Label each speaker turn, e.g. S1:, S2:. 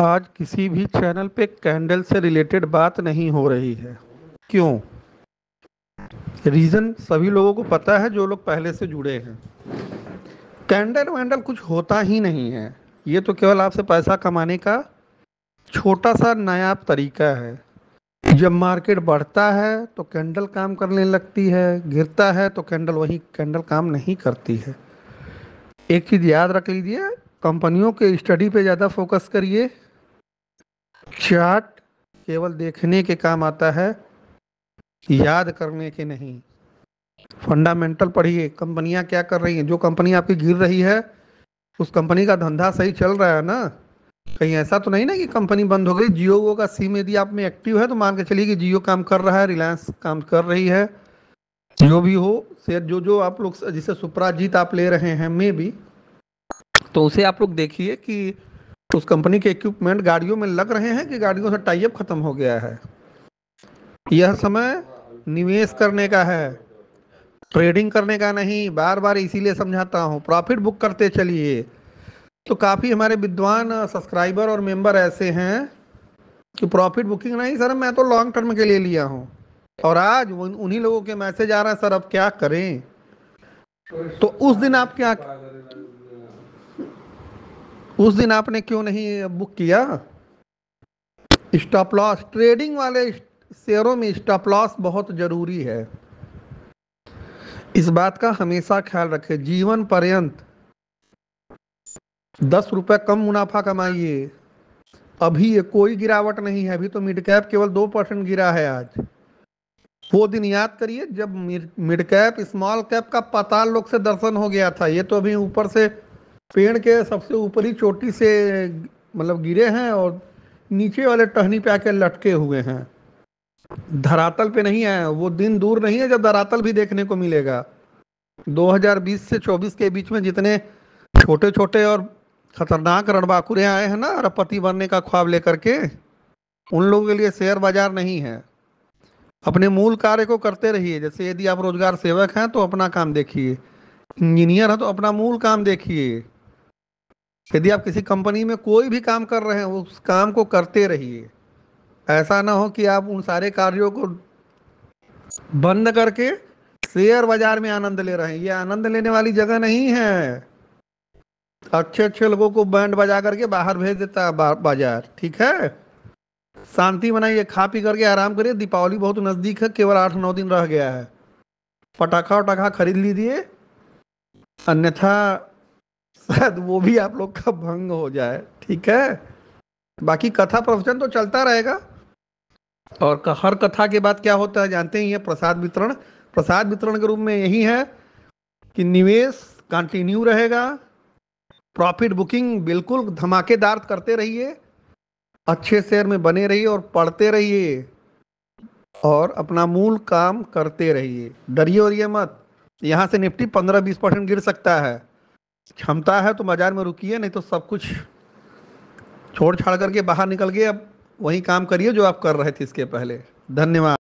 S1: आज किसी भी चैनल पे कैंडल से रिलेटेड बात नहीं हो रही है क्यों रीज़न सभी लोगों को पता है जो लोग पहले से जुड़े हैं कैंडल वैंडल कुछ होता ही नहीं है ये तो केवल आपसे पैसा कमाने का छोटा सा नया तरीका है जब मार्केट बढ़ता है तो कैंडल काम करने लगती है गिरता है तो कैंडल वही कैंडल काम नहीं करती है एक चीज़ याद रख लीजिए कंपनियों के स्टडी पे ज़्यादा फोकस करिए चार्ट केवल देखने के काम आता है याद करने के नहीं फंडामेंटल पढ़िए कंपनियां क्या कर रही हैं जो कंपनी आपकी गिर रही है उस कंपनी का धंधा सही चल रहा है ना कहीं ऐसा तो नहीं ना कि कंपनी बंद हो गई जियो का सिम यदि आप में एक्टिव है तो मान के चलिए कि जियो काम कर रहा है रिलायंस काम कर रही है जो भी हो शेयर जो जो आप लोग जिसे सुपराजीत आप ले रहे हैं मे भी तो उसे आप लोग देखिए कि उस कंपनी के इक्विपमेंट गाड़ियों में लग रहे हैं कि गाड़ियों से टाइप खत्म हो गया है यह समय निवेश करने का है ट्रेडिंग करने का नहीं बार बार इसीलिए समझाता हूँ प्रॉफिट बुक करते चलिए तो काफ़ी हमारे विद्वान सब्सक्राइबर और मेंबर ऐसे हैं कि प्रॉफिट बुकिंग नहीं सर मैं तो लॉन्ग टर्म के लिए लिया हूँ और आज उन्हीं लोगों के मैसेज आ रहा है सर अब क्या करें तो उस दिन आप क्या उस दिन आपने क्यों नहीं बुक किया स्टॉप लॉस ट्रेडिंग वाले शेयरों में स्टॉप लॉस बहुत ज़रूरी है इस बात का हमेशा ख्याल रखें जीवन पर्यंत दस रुपए कम मुनाफा कमाइए अभी ये कोई गिरावट नहीं है अभी तो मिड कैप केवल दो परसेंट गिरा है आज वो दिन याद करिए जब मिड कैप स्मॉल कैप का पाताल लोग से दर्शन हो गया था ये तो अभी ऊपर से पेड़ के सबसे ऊपरी चोटी से मतलब गिरे हैं और नीचे वाले टहनी पे आके लटके हुए हैं धरातल पे नहीं है वो दिन दूर नहीं है जब धरातल भी देखने को मिलेगा 2020 से 24 के बीच में जितने छोटे छोटे और खतरनाक रणबाकुरे आए हैं ना अरबपति बनने का ख्वाब लेकर के उन लोगों के लिए शेयर बाजार नहीं है अपने मूल कार्य को करते रहिए जैसे यदि आप रोजगार सेवक हैं तो अपना काम देखिए इंजीनियर हैं तो अपना मूल काम देखिए यदि आप किसी कंपनी में कोई भी काम कर रहे हैं उस काम को करते रहिए ऐसा ना हो कि आप उन सारे कार्यों को बंद करके शेयर बाजार में आनंद ले रहे हैं ये आनंद लेने वाली जगह नहीं है अच्छे अच्छे लोगों को बैंड बजा करके बाहर भेज देता है बा, बाजार ठीक है शांति बनाइए खा पी करके आराम करिए दीपावली बहुत नज़दीक है केवल आठ नौ दिन रह गया है पटाखा वटाखा खरीद लीजिए अन्यथा शायद वो भी आप लोग का भंग हो जाए ठीक है बाकी कथा प्रवचन तो चलता रहेगा और हर कथा के बाद क्या होता है जानते ही है प्रसाद वितरण प्रसाद वितरण के रूप में यही है कि निवेश कंटिन्यू रहेगा प्रॉफिट बुकिंग बिल्कुल धमाकेदार करते रहिए अच्छे शेयर में बने रहिए और पढ़ते रहिए और अपना मूल काम करते रहिए डरिए और ये मत यहाँ से निफ्टी पंद्रह बीस परसेंट गिर सकता है क्षमता है तो बाजार में रुकिए नहीं तो सब कुछ छोड़ छाड़ करके बाहर निकल गए अब वही काम करिए जो आप कर रहे थे इसके पहले धन्यवाद